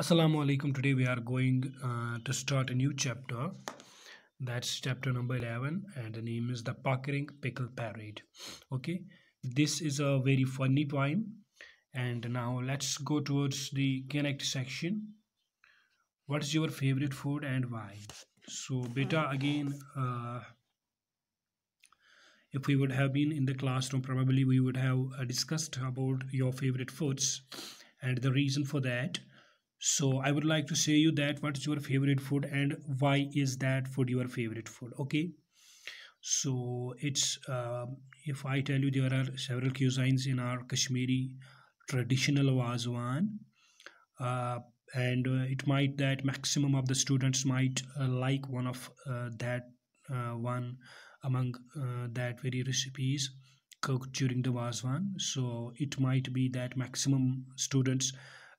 assalamu alaikum today we are going uh, to start a new chapter that's chapter number 11 and the name is the Puckering pickle parade okay this is a very funny poem and now let's go towards the connect section what's your favorite food and why so beta again uh, if we would have been in the classroom probably we would have uh, discussed about your favorite foods and the reason for that so i would like to say you that what's your favorite food and why is that food your favorite food okay so it's uh, if i tell you there are several cuisines in our kashmiri traditional wazwan uh, and uh, it might that maximum of the students might uh, like one of uh, that uh, one among that very recipes cooked during the wazwan so it might be that maximum students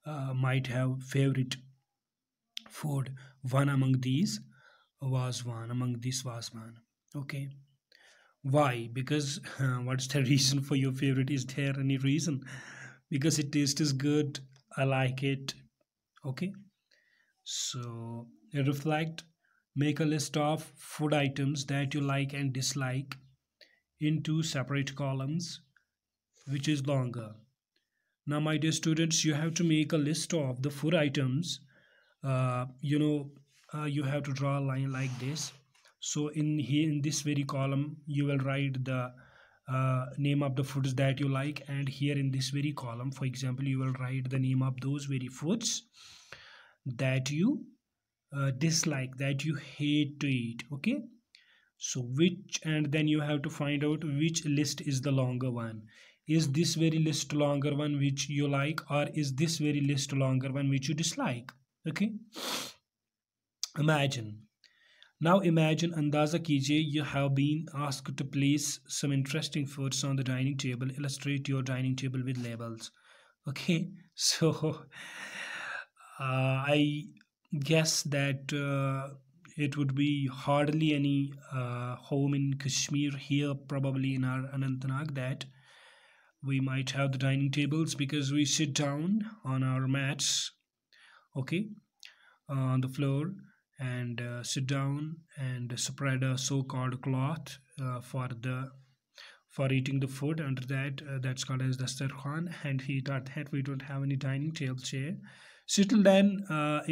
uh, might have favorite food one among these was one among these was one okay why because uh, what's the reason for your favorite is there any reason because it tastes good i like it okay so reflect make a list of food items that you like and dislike into separate columns which is longer now my dear students you have to make a list of the four items uh, you know uh, you have to draw a line like this so in here in this very column you will write the uh, name of the foods that you like and here in this very column for example you will write the name of those very foods that you uh, dislike that you hate to eat okay so which and then you have to find out which list is the longer one is this very list longer one which you like or is this very list longer one which you dislike okay imagine now imagine andaza kijiye you have been asked to place some interesting foods on the dining table illustrate your dining table with labels okay so uh, i guess that uh, it would be hardly any uh, home in kashmir here probably in our Anantnag that we might have the dining tables because we sit down on our mats okay on the floor and uh, sit down and spread a so-called cloth uh, for the for eating the food under that uh, that's called as the dastarkhan and he thought that we don't have any dining tables here so till then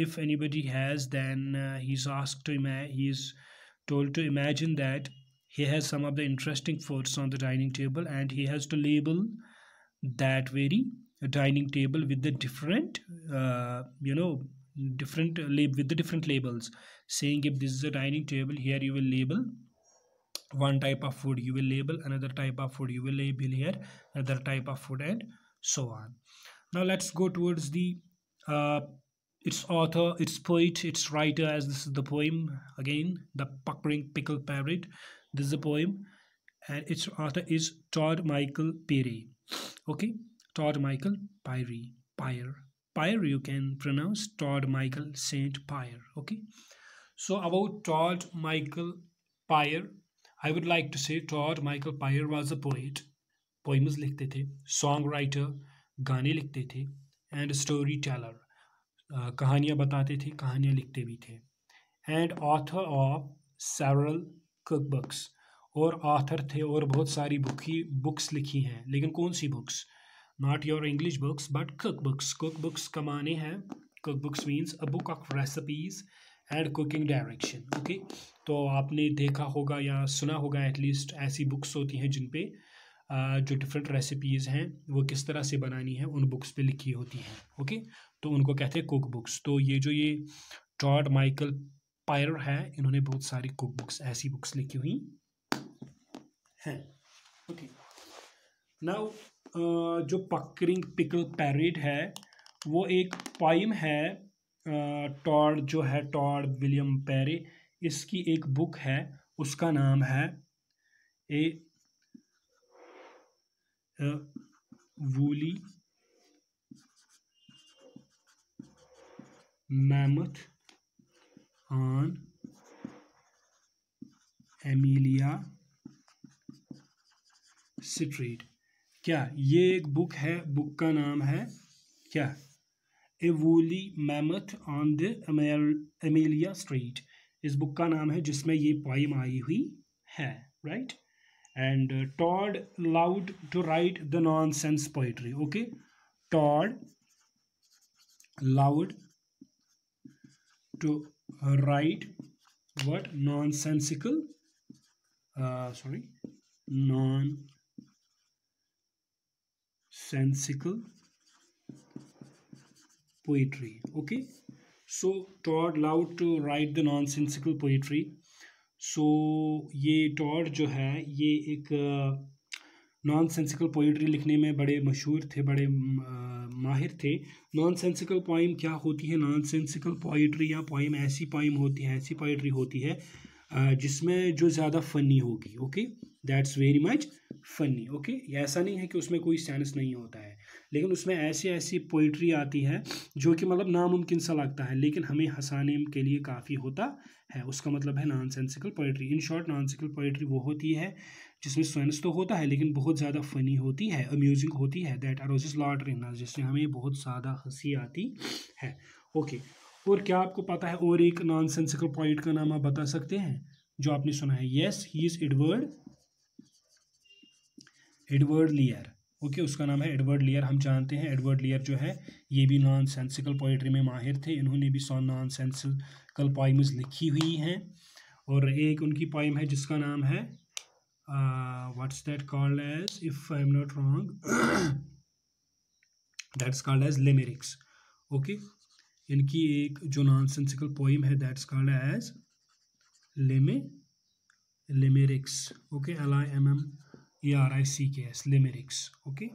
if anybody has then uh, he's asked to ima- he's told to imagine that he has some of the interesting foods on the dining table and he has to label that very dining table with the different uh, you know different uh, lab with the different labels saying if this is a dining table here you will label one type of food you will label another type of food you will label here another type of food and so on now let's go towards the uh, its author its poet its writer as this is the poem again the puckering pickle parrot this is a poem and its author is todd michael Perry. okay todd michael Perry, pyre pyre you can pronounce todd michael saint pyre okay so about todd michael pyre i would like to say todd michael pyre was a poet poems likhte the songwriter गाने लिखते थे and story teller कहानियाँ बताते थे कहानियाँ लिखते भी थे and author of cook books और आथर थे और बहुत सारी बुक ही बुक्स लिखी हैं लेकिन कौन सी books not your English books but cook books cook books का माने हैं cook books means a book of recipes and cooking direction okay तो आपने देखा होगा या सुना होगा एटलीस्ट ऐसी बुक्स होती हैं जिन पे जो डिफरेंट रेसिपीज़ हैं वो किस तरह से बनानी है उन बुक्स पे लिखी होती हैं ओके तो उनको कहते हैं कुक बुक्स तो ये जो ये टॉड माइकल इंस्पायर है इन्होंने बहुत सारी कुक बुक्स ऐसी बुक्स लिखी हुई हैं ओके नाउ जो पकरिंग पिकल पैरिड है वो एक पाइम है टॉड जो है टॉड विलियम पेरे इसकी एक बुक है उसका नाम है a woolly mammoth on Amelia street क्या ये एक बुक है बुक का नाम है क्या a woolly mammoth on the Emilia street इस बुक का नाम है जिसमें ये पॉइम आई हुई है right and Todd loud to write the nonsense poetry okay Todd loud to write what nonsensical uh, sorry nonsensical poetry okay so Todd loved to write the nonsensical poetry so ye Todd jo hai ye ek nonsensical poetry लिखने में बड़े मशहूर थे बड़े माहिर थे non nonsensical poem क्या होती है नॉन सेंसिकल पोइट्री या पोइम ऐसी पोइम होती है ऐसी पोइट्री होती है जिसमें जो ज़्यादा फ़नी होगी okay that's very much funny okay ऐसा नहीं है कि उसमें कोई सेंस नहीं होता है लेकिन उसमें ऐसी ऐसी पोइट्री आती है जो कि मतलब नामुमकिन सा लगता है लेकिन हमें हंसाने के लिए काफ़ी होता है उसका मतलब है nonsensical poetry in short nonsensical poetry वो होती है जिसमें सेंस तो होता है लेकिन बहुत ज़्यादा फ़नी होती है अम्यूजिंग होती है दैट आर ओज लॉट रिनर्स जिससे हमें बहुत ज़्यादा हंसी आती है ओके और क्या आपको पता है और एक नॉन सेंसिकल पॉइंट का नाम आप बता सकते हैं जो आपने सुना है yes he is Edward Edward Lear okay okay, उसका नाम है एडवर्ड लियर हम जानते हैं एडवर्ड लियर जो है ये भी नॉन सेंसिकल पोइट्री में माहिर थे इन्होंने भी सौ नॉन सेंसिकल पोइम्स लिखी हुई हैं और एक उनकी पोइम है जिसका नाम है what's that called as if I am not wrong that's called as limericks okay इनकी एक जो नॉन सेंसिकल पोइम है दैट्स कॉल्ड एज लेमे limericks okay L I M M E R I C K S limericks okay